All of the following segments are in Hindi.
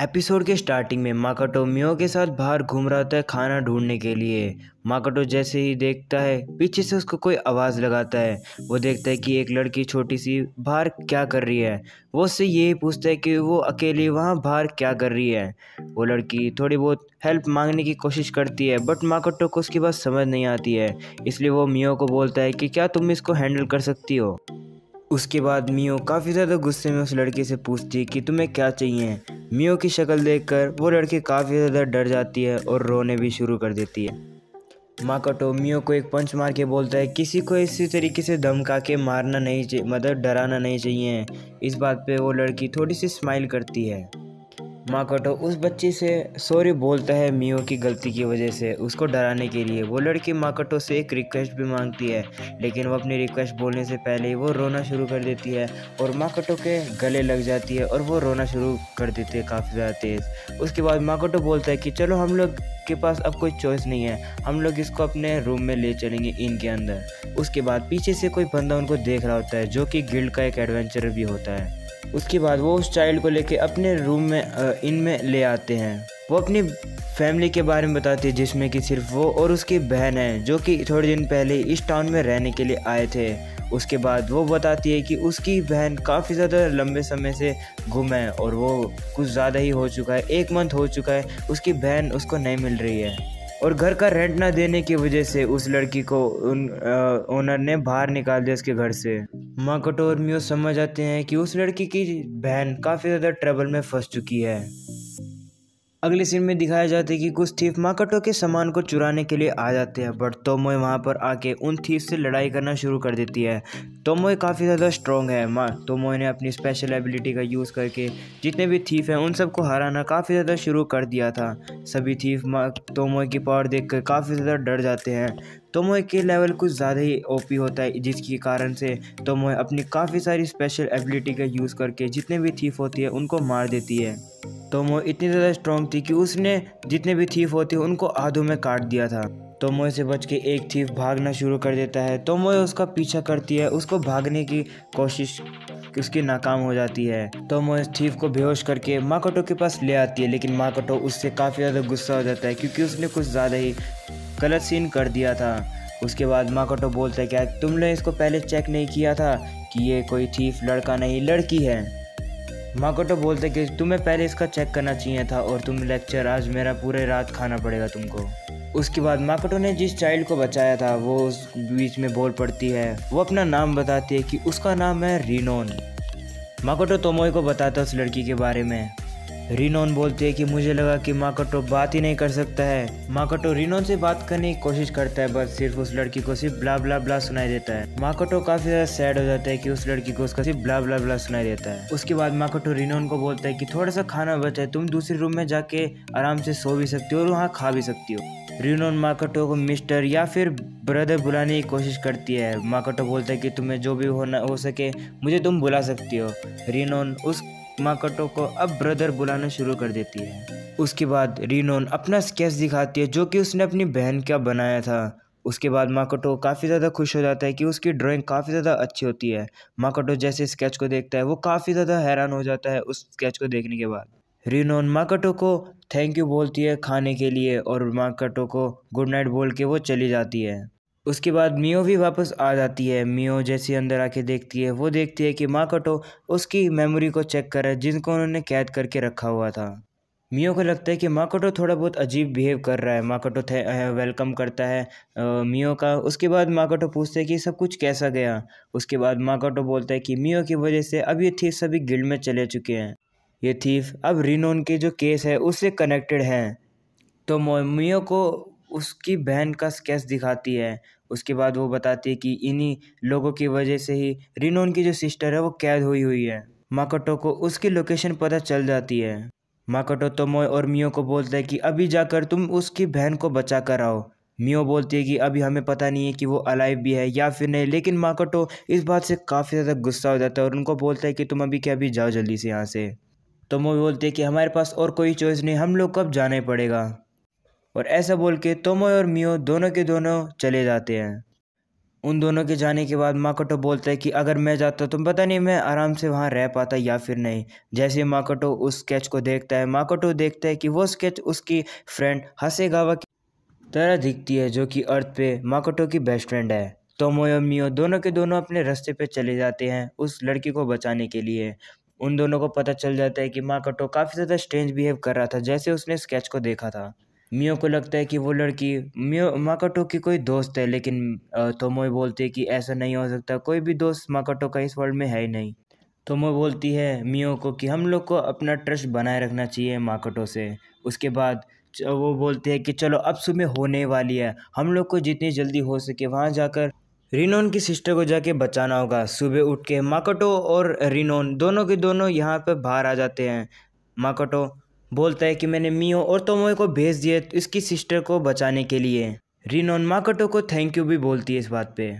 एपिसोड के स्टार्टिंग में माकटो मियो के साथ बाहर घूम रहा था खाना ढूंढने के लिए माकटो जैसे ही देखता है पीछे से उसको कोई आवाज़ लगाता है वो देखता है कि एक लड़की छोटी सी बाहर क्या कर रही है वो उससे यही पूछता है कि वो अकेली वहाँ बाहर क्या कर रही है वो लड़की थोड़ी बहुत हेल्प मांगने की कोशिश करती है बट माकटो को उसकी बात समझ नहीं आती है इसलिए वो मियो को बोलता है कि क्या तुम इसको हैंडल कर सकती हो उसके बाद मियो काफ़ी ज़्यादा गुस्से में उस लड़के से पूछती है कि तुम्हें क्या चाहिए मियो की शक्ल देखकर वो लड़की काफ़ी ज़्यादा डर जाती है और रोने भी शुरू कर देती है माकटो मियो को एक पंच मार के बोलता है किसी को इसी तरीके से धमका के मारना नहीं चाहिए मतलब डराना नहीं चाहिए इस बात पे वो लड़की थोड़ी सी स्माइल करती है माकोटो उस बच्चे से सॉरी बोलता है मियो की गलती की वजह से उसको डराने के लिए वो लड़की माकोटो से एक रिक्वेस्ट भी मांगती है लेकिन वो अपनी रिक्वेस्ट बोलने से पहले ही वो रोना शुरू कर देती है और माकोटो के गले लग जाती है और वो रोना शुरू कर देती है काफ़ी ज़्यादा तेज़ उसके बाद माकोटो बोलता है कि चलो हम लोग के पास अब कोई चॉइस नहीं है हम लोग इसको अपने रूम में ले चलेंगे इनके अंदर उसके बाद पीछे से कोई बंदा उनको देख रहा होता है जो कि गिल्ड का एक एडवेंचर भी होता है उसके बाद वो उस चाइल्ड को लेके अपने रूम में इन में ले आते हैं वो अपनी फैमिली के बारे में बताती है जिसमें कि सिर्फ वो और उसकी बहन है जो कि थोड़े दिन पहले इस टाउन में रहने के लिए आए थे उसके बाद वो बताती है कि उसकी बहन काफ़ी ज़्यादा लंबे समय से गुम है और वो कुछ ज़्यादा ही हो चुका है एक मंथ हो चुका है उसकी बहन उसको नहीं मिल रही है और घर का रेंट ना देने की वजह से उस लड़की को उन ओनर ने बाहर निकाल दिया उसके घर से माँ कटोर मियो समझ आते हैं कि उस लड़की की बहन काफ़ी ज़्यादा ट्रबल में फंस चुकी है अगले सीन में दिखाया जाता है कि कुछ थीफ माकटो के सामान को चुराने के लिए आ जाते हैं बट तोमोए वहाँ पर आके उन थीफ से लड़ाई करना शुरू कर देती है तोमोए काफ़ी ज़्यादा स्ट्रॉन्ग है माँ तोमो ने अपनी स्पेशल एबिलिटी का यूज़ करके जितने भी थीफ हैं उन सबको हराना काफ़ी ज़्यादा शुरू कर दिया था सभी थीफ तोमो की पावर देख कर काफ़ी ज़्यादा डर जाते हैं तोमो के लेवल कुछ ज़्यादा ही ओपी होता है जिसके कारण से तोमोए अपनी काफ़ी सारी स्पेशल एबिलिटी का यूज़ करके जितने भी थीफ होती है उनको मार देती है तो मोह इतनी ज़्यादा स्ट्रॉन्ग थी कि उसने जितने भी थीफ होते उनको आधों में काट दिया था तो मोह से बच के एक थीफ भागना शुरू कर देता है तो मोह उसका पीछा करती है उसको भागने की कोशिश उसकी नाकाम हो जाती है तो मोह थीफ को बेहोश करके माकोटो के पास ले आती है लेकिन माकोटो उससे काफ़ी ज़्यादा गुस्सा हो जाता है क्योंकि उसने कुछ ज़्यादा ही गलत सीन कर दिया था उसके बाद माकोटो बोलता है क्या तुमने इसको पहले चेक नहीं किया था कि ये कोई थीफ लड़का नहीं लड़की है माकोटो तो बोलते कि तुम्हें पहले इसका चेक करना चाहिए था और तुम लेक्चर आज मेरा पूरे रात खाना पड़ेगा तुमको उसके बाद माकोटो तो ने जिस चाइल्ड को बचाया था वो उस बीच में बोल पड़ती है वो अपना नाम बताती है कि उसका नाम है रिनोन माकोटो तो तोमोई को बताता है उस लड़की के बारे में रिनोन बोलते हैं कि मुझे लगा कि माकटो बात ही नहीं कर सकता है माकटो रिनोन से बात करने की कोशिश करता है बस सिर्फ उस लड़की को सिर्फ ब्ला ब्ला ब्ला सुनाई देता है माकटो काफी ज्यादा सैड हो जाता है कि उस लड़की को उसका सिर्फ ब्ला ब्ला ब्ला सुनाई देता है उसके बाद माकटो रिनोन को बोलता है की थोड़ा सा खाना बचा है तुम दूसरे रूम में जाके आराम से सो भी सकती हो और वहाँ खा भी सकती हो रिनोन माकटो को मिस्टर या फिर ब्रदर बुलाने की कोशिश करती है माकटो बोलता है कि तुम्हें जो भी होना हो सके मुझे तुम बुला सकती हो रिनोन उस माकटो को अब ब्रदर बुलाना शुरू कर देती है उसके बाद रीनोन अपना स्केच दिखाती है जो कि उसने अपनी बहन का बनाया था उसके बाद माकटो काफ़ी ज़्यादा खुश हो जाता है कि उसकी ड्राइंग काफ़ी ज़्यादा अच्छी होती है माकटो जैसे स्केच को देखता है वो काफ़ी ज़्यादा हैरान हो जाता है उस स्केच को देखने के बाद रिनोन माकटो को थैंक यू बोलती है खाने के लिए और माकटो को गुड नाइट बोल के वो चली जाती है उसके बाद मियो भी वापस आ जाती है मियो जैसे अंदर आके देखती है वो देखती है कि माकटो उसकी मेमोरी को चेक कर रहा है जिनको उन्होंने कैद करके रखा हुआ था मियो को लगता है कि माकटो थोड़ा बहुत अजीब बिहेव कर रहा है माकटो वेलकम करता है मियो का उसके बाद माकटो पूछते हैं कि सब कुछ कैसा गया उसके बाद माकटो बोलता है कि मियो की वजह से अब ये थीफ सभी गिल्ड में चले चुके हैं ये थीफ अब रिनोन के जो केस है उससे कनेक्टेड हैं तो मियो को उसकी बहन का स्केच दिखाती है उसके बाद वो बताती है कि इन्हीं लोगों की वजह से ही रिनोन की जो सिस्टर है वो कैद हुई हुई है माकटो को उसकी लोकेशन पता चल जाती है माकटो तोमोय और मियो को बोलता है कि अभी जाकर तुम उसकी बहन को बचा कर आओ मियो बोलती है कि अभी हमें पता नहीं है कि वो अलाइव भी है या फिर नहीं लेकिन माकटो इस बात से काफ़ी ज़्यादा गुस्सा हो जाता है और उनको बोलता है कि तुम अभी क्या अभी जाओ जल्दी से यहाँ से तोमोय बोलते हैं कि हमारे पास और कोई चॉइस नहीं हम लोग कब जाना पड़ेगा और ऐसा बोल के तोमो और मियो दोनों के दोनों चले जाते हैं उन दोनों के जाने के बाद माकटो बोलता है कि अगर मैं जाता तो पता नहीं मैं आराम से वहाँ रह पाता या फिर नहीं जैसे माकटो उस स्केच को देखता है माकटो देखता है कि वो स्केच उसकी फ्रेंड हंसे गावा की तरह दिखती है जो कि अर्थ पे माकटो की बेस्ट फ्रेंड है और मियो दोनों के दोनों अपने रास्ते पे चले जाते हैं उस लड़की को बचाने के लिए उन दोनों को पता चल जाता है कि माकटो काफ़ी ज़्यादा स्ट्रेंज बिहेव कर रहा था जैसे उसने स्केच को देखा था मियो को लगता है कि वो लड़की मियो माकाटो की कोई दोस्त है लेकिन तोमोई बोलती है कि ऐसा नहीं हो सकता कोई भी दोस्त माकाटो का इस वर्ल्ड में है ही नहीं तोमो बोलती है मियो को कि हम लोग को अपना ट्रस्ट बनाए रखना चाहिए माकाटो से उसके बाद वो बोलती है कि चलो अब सुबह होने वाली है हम लोग को जितनी जल्दी हो सके वहाँ जाकर रिनोन की सिस्टर को जाके बचाना होगा सुबह उठ के माकटो और रिनोन दोनों के दोनों यहाँ पर बाहर आ जाते हैं माकटो बोलता है कि मैंने मियो और तोमोए को भेज दिया तो इसकी सिस्टर को बचाने के लिए रिनोन माकटो को थैंक यू भी बोलती है इस बात पे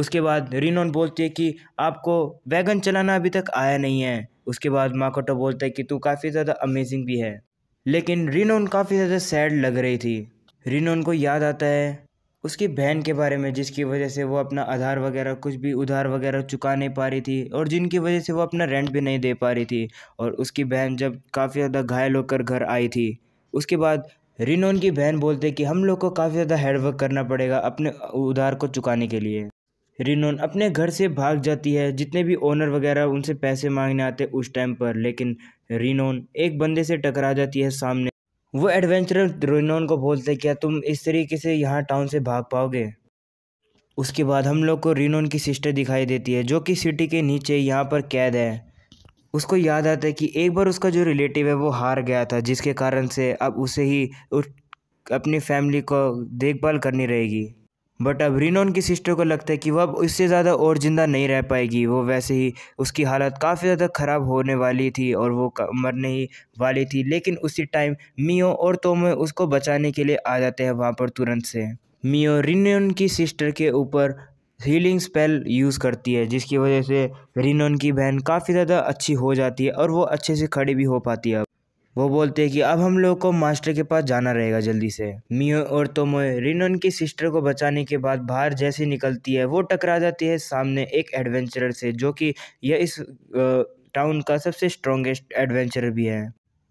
उसके बाद रिनोन बोलती है कि आपको वैगन चलाना अभी तक आया नहीं है उसके बाद माकटो बोलता है कि तू काफ़ी ज़्यादा अमेजिंग भी है लेकिन रिनोन काफ़ी ज़्यादा सैड लग रही थी रिनोन को याद आता है उसकी बहन के बारे में जिसकी वजह से वो अपना आधार वगैरह कुछ भी उधार वगैरह चुका नहीं पा रही थी और जिनकी वजह से वो अपना रेंट भी नहीं दे पा रही थी और उसकी बहन जब काफ़ी ज़्यादा घायल होकर घर आई थी उसके बाद रिनोन की बहन बोलते कि हम लोग को काफ़ी ज़्यादा हेडवर्क करना पड़ेगा अपने उधार को चुकाने के लिए रिनोन अपने घर से भाग जाती है जितने भी ओनर वगैरह उनसे पैसे मांगने आते उस टाइम पर लेकिन रिनोन एक बंदे से टकरा जाती है सामने वो एडवेंचर रोनोन को बोलते क्या तुम इस तरीके से यहाँ टाउन से भाग पाओगे उसके बाद हम लोग को रिनोन की सिस्टर दिखाई देती है जो कि सिटी के नीचे यहाँ पर कैद है उसको याद आता है कि एक बार उसका जो रिलेटिव है वो हार गया था जिसके कारण से अब उसे ही अपनी फैमिली को देखभाल करनी रहेगी बट अब रिनोन उनकी सिस्टर को लगता है कि वह अब उससे ज़्यादा और ज़िंदा नहीं रह पाएगी वो वैसे ही उसकी हालत काफ़ी ज़्यादा ख़राब होने वाली थी और वो मरने ही वाली थी लेकिन उसी टाइम मियो और तोमो उसको बचाने के लिए आ जाते हैं वहाँ पर तुरंत से मियो रिनोन की सिस्टर के ऊपर हीलिंग स्पेल यूज़ करती है जिसकी वजह से रिनोन की बहन काफ़ी ज़्यादा अच्छी हो जाती है और वो अच्छे से खड़ी भी हो पाती है वो बोलते हैं कि अब हम लोगों को मास्टर के पास जाना रहेगा जल्दी से मियो और तोमोए रिन उनकी सिस्टर को बचाने के बाद बाहर जैसे निकलती है वो टकरा जाती है सामने एक एडवेंचरर से जो कि यह इस टाउन का सबसे स्ट्रॉन्गेस्ट एडवेंचरर भी है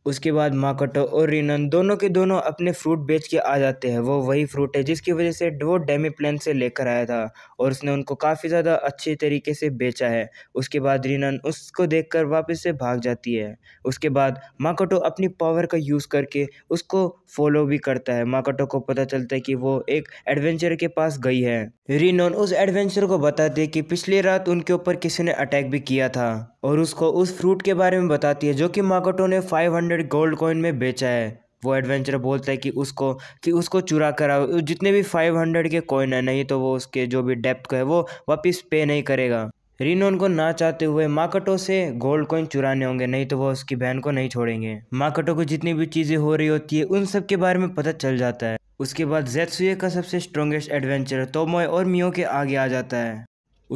उसके बाद माकटो और रिनन दोनों के दोनों अपने फ्रूट बेच के आ जाते हैं वो वही फ्रूट है जिसकी वजह से वो डेमी प्लान से लेकर आया था और उसने उनको काफ़ी ज़्यादा अच्छे तरीके से बेचा है उसके बाद रिनन उसको देखकर वापस से भाग जाती है उसके बाद माकटो अपनी पावर का यूज़ करके उसको फॉलो भी करता है माकटो को पता चलता है कि वो एक एडवेंचर के पास गई है रिनन उस एडवेंचर को बताती है कि पिछली रात उनके ऊपर किसी ने अटैक भी किया था और उसको उस फ्रूट के बारे में बताती है जो कि माकटो ने फाइव हंड्रेड गोल्ड कॉइन में बेचा है वो एडवेंचर बोलता है कि उसको कि उसको चुरा कर जितने भी फाइव हंड्रेड के कॉइन है नहीं तो वो उसके जो भी डेप्थ का है वो वापस पे नहीं करेगा रिनो उनको ना चाहते हुए माकटो से गोल्ड कॉइन चुराने होंगे नहीं तो वह उसकी बहन को नहीं छोड़ेंगे माकटो को जितनी भी चीज़ें हो रही होती है उन सब के बारे में पता चल जाता है उसके बाद जेतसुए का सबसे स्ट्रॉन्गेस्ट एडवेंचर तोमो और मियो के आगे आ जाता है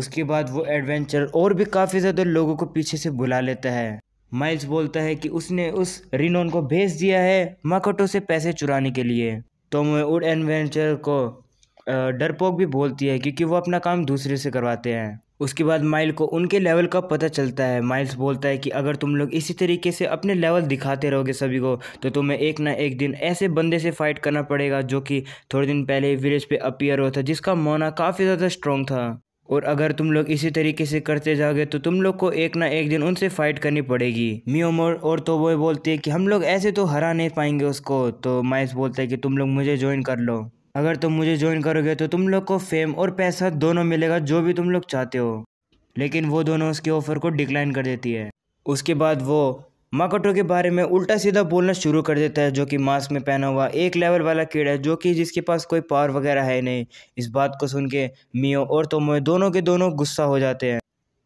उसके बाद वो एडवेंचर और भी काफ़ी ज़्यादा लोगों को पीछे से बुला लेता है माइल्स बोलता है कि उसने उस रिनोन को भेज दिया है मकोटो से पैसे चुराने के लिए तो वो उड एडवेंचर को डरपोक भी बोलती है क्योंकि वो अपना काम दूसरे से करवाते हैं उसके बाद माइल को उनके लेवल का पता चलता है माइल्स बोलता है कि अगर तुम लोग इसी तरीके से अपने लेवल दिखाते रहोगे सभी को तो तुम्हें एक ना एक दिन ऐसे बंदे से फाइट करना पड़ेगा जो कि थोड़े दिन पहले विलेज पे अपियर हुआ था जिसका मोना काफ़ी ज़्यादा स्ट्रॉन्ग था और अगर तुम लोग इसी तरीके से करते जाओगे तो तुम लोग को एक ना एक दिन उनसे फाइट करनी पड़ेगी मियोमोर और तो वो बोलती है कि हम लोग ऐसे तो हरा नहीं पाएंगे उसको तो माइस बोलता है कि तुम लोग मुझे ज्वाइन कर लो अगर तुम मुझे ज्वाइन करोगे तो तुम लोग को फेम और पैसा दोनों मिलेगा जो भी तुम लोग चाहते हो लेकिन वो दोनों उसके ऑफ़र को डिक्लाइन कर देती है उसके बाद वो माकोटो के बारे में उल्टा सीधा बोलना शुरू कर देता है जो कि मास्क में पहना हुआ एक लेवल वाला कीड़ा है जो कि जिसके पास कोई पावर वगैरह है नहीं इस बात को सुन के मियो और तोमोए दोनों के दोनों गुस्सा हो जाते हैं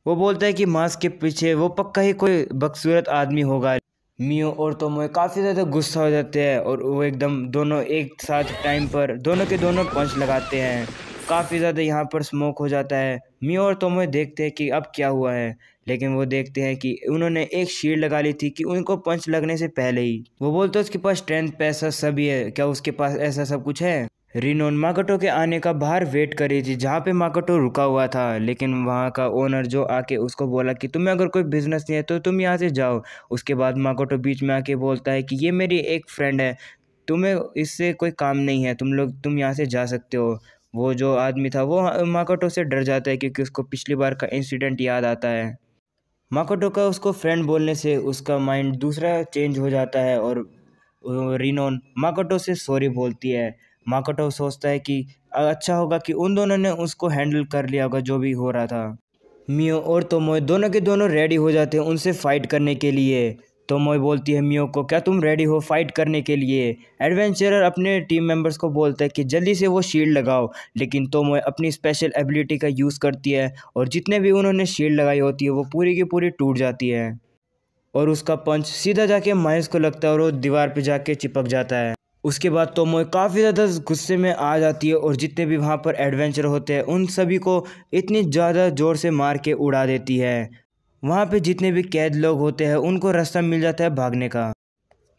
वो बोलता है कि मास्क के पीछे वो पक्का ही कोई बदसूरत आदमी होगा मियो और तोमोए काफ़ी ज़्यादा गुस्सा हो जाते हैं और वो एकदम दोनों एक साथ टाइम पर दोनों के दोनों पंच लगाते हैं काफ़ी ज़्यादा यहाँ पर स्मोक हो जाता है मी और तोमो देखते हैं कि अब क्या हुआ है लेकिन वो देखते हैं कि उन्होंने एक शील्ड लगा ली थी कि उनको पंच लगने से पहले ही वो बोलते उसके पास स्ट्रेंथ पैसा सभी है क्या उसके पास ऐसा सब कुछ है रिनोन माकटो के आने का बाहर वेट कर रही थी जहाँ पे माकटो रुका हुआ था लेकिन वहाँ का ओनर जो आके उसको बोला कि तुम्हें अगर कोई बिजनेस नहीं है तो तुम यहाँ से जाओ उसके बाद माकटो बीच में आके बोलता है कि ये मेरी एक फ्रेंड है तुम्हें इससे कोई काम नहीं है तुम लोग तुम यहाँ से जा सकते हो वो जो आदमी था वो हाँ, माकोटो से डर जाता है क्योंकि उसको पिछली बार का इंसिडेंट याद आता है माकोटो का उसको फ्रेंड बोलने से उसका माइंड दूसरा चेंज हो जाता है और रिनोन माकोटो से सॉरी बोलती है माकोटो सोचता है कि अच्छा होगा कि उन दोनों ने उसको हैंडल कर लिया होगा जो भी हो रहा था मियो और तोमोए दोनों के दोनों रेडी हो जाते हैं उनसे फाइट करने के लिए तो मोई बोलती है मियो को क्या तुम रेडी हो फाइट करने के लिए एडवेंचरर अपने टीम मेंबर्स को बोलता है कि जल्दी से वो शील्ड लगाओ लेकिन तो मोई अपनी स्पेशल एबिलिटी का यूज़ करती है और जितने भी उन्होंने शील्ड लगाई होती है वो पूरी की पूरी टूट जाती है और उसका पंच सीधा जाके माइंस को लगता है और वो दीवार पर जाके चिपक जाता है उसके बाद तो मोए काफ़ी ज़्यादा गुस्से में आ जाती है और जितने भी वहाँ पर एडवेंचर होते हैं उन सभी को इतनी ज़्यादा ज़ोर से मार के उड़ा देती है वहाँ पे जितने भी कैद लोग होते हैं उनको रास्ता मिल जाता है भागने का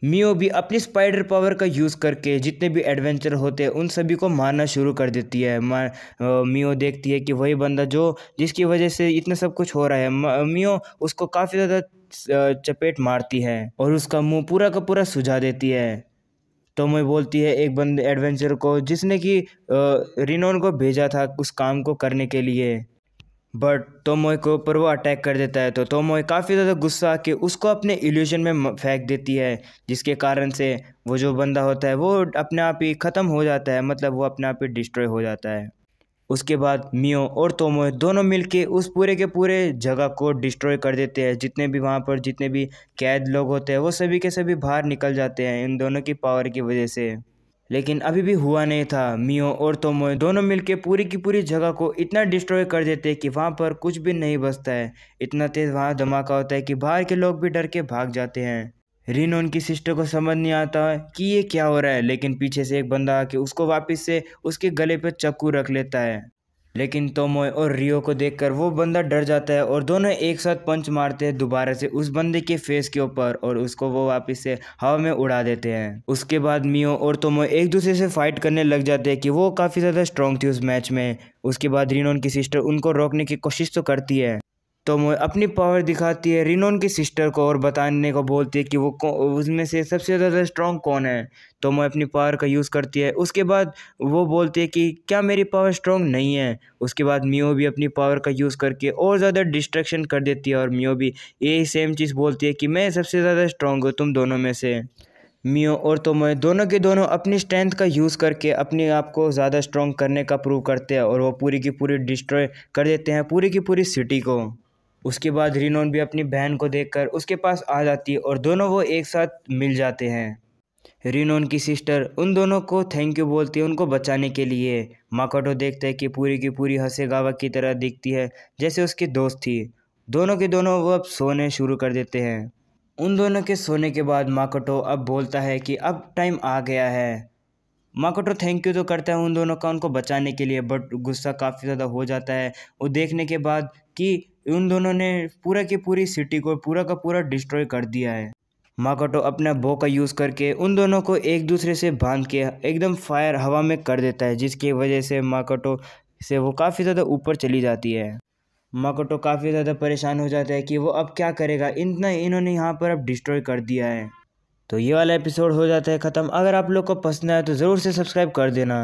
मियो भी अपनी स्पाइडर पावर का यूज़ करके जितने भी एडवेंचर होते हैं उन सभी को मारना शुरू कर देती है मा मियो देखती है कि वही बंदा जो जिसकी वजह से इतना सब कुछ हो रहा है मियो उसको काफ़ी ज़्यादा चपेट मारती है और उसका मुंह पूरा का पूरा सुझा देती है तो मैं बोलती है एक बंद एडवेंचर को जिसने कि रिनोन को भेजा था उस काम को करने के लिए बट तोमो के ऊपर वो अटैक कर देता है तो तोमोय काफ़ी ज़्यादा गुस्सा आके उसको अपने इल्यूजन में फेंक देती है जिसके कारण से वो जो बंदा होता है वो अपने आप ही ख़त्म हो जाता है मतलब वो अपने आप ही डिस्ट्रॉय हो जाता है उसके बाद मियो और तोमोय दोनों मिलके उस पूरे के पूरे जगह को डिस्ट्रॉय कर देते हैं जितने भी वहाँ पर जितने भी कैद लोग होते हैं वो सभी के सभी बाहर निकल जाते हैं इन दोनों की पावर की वजह से लेकिन अभी भी हुआ नहीं था मियो और तोमोय दोनों मिलकर पूरी की पूरी जगह को इतना डिस्ट्रॉय कर देते कि वहाँ पर कुछ भी नहीं बसता है इतना तेज़ वहाँ धमाका होता है कि बाहर के लोग भी डर के भाग जाते हैं रिन उनकी सिस्टर को समझ नहीं आता कि ये क्या हो रहा है लेकिन पीछे से एक बंदा आके उसको वापस से उसके गले पर चक्कू रख लेता है लेकिन तोमोय और रियो को देखकर वो बंदा डर जाता है और दोनों एक साथ पंच मारते हैं दोबारा से उस बंदे के फेस के ऊपर और उसको वो वापस से हवा में उड़ा देते हैं उसके बाद मियो और तोमोय एक दूसरे से फाइट करने लग जाते हैं कि वो काफ़ी ज़्यादा स्ट्रॉन्ग थी उस मैच में उसके बाद रीनो की सिस्टर उनको रोकने की कोशिश तो करती है तो अपनी पावर दिखाती है रिनोन की सिस्टर को और बताने को बोलती है कि वो उसमें से सबसे ज़्यादा स्ट्रॉन्ग कौन है तो मैं अपनी पावर का यूज़ करती है उसके बाद वो बोलती है कि क्या मेरी पावर स्ट्रॉन्ग नहीं है उसके बाद मियो भी अपनी पावर का यूज़ करके और ज़्यादा डिस्ट्रक्शन कर देती है और मियो भी यही सेम चीज़ बोलती है कि मैं सबसे ज़्यादा स्ट्रॉन्ग हूँ तुम दोनों में से मियो और तोमोए दोनों के दोनों अपनी स्ट्रेंथ का यूज़ करके अपने आप को ज़्यादा स्ट्रॉन्ग करने का प्रूव करते हैं और वो पूरी की पूरी डिस्ट्रॉय कर देते हैं पूरी की पूरी सिटी को उसके बाद रिनोन भी अपनी बहन को देखकर उसके पास आ जाती है और दोनों वो एक साथ मिल जाते हैं रिनोन की सिस्टर उन दोनों को थैंक यू बोलती है उनको बचाने के लिए माकाटो देखते हैं कि पूरी की पूरी हंसे गावा की तरह दिखती है जैसे उसकी दोस्त थी दोनों के दोनों वो अब सोने शुरू कर देते हैं उन दोनों के सोने के बाद माकोटो अब बोलता है कि अब टाइम आ गया है माकोटो थैंक यू तो करता है उन दोनों का उनको बचाने के लिए बट गुस्सा काफ़ी ज़्यादा हो जाता है वो देखने के बाद कि उन दोनों ने पूरा की पूरी सिटी को पूरा का पूरा डिस्ट्रॉय कर दिया है माकोटो अपना बो का यूज़ करके उन दोनों को एक दूसरे से बांध के एकदम फायर हवा में कर देता है जिसकी वजह से माकोटो से वो काफ़ी ज़्यादा ऊपर चली जाती है माकोटो काफ़ी ज़्यादा परेशान हो जाता है कि वो अब क्या करेगा इतना इन्होंने यहाँ पर अब डिस्ट्रॉय कर दिया है तो ये वाला एपिसोड हो जाता है ख़त्म अगर आप लोग को पसंद आए तो ज़रूर से सब्सक्राइब कर देना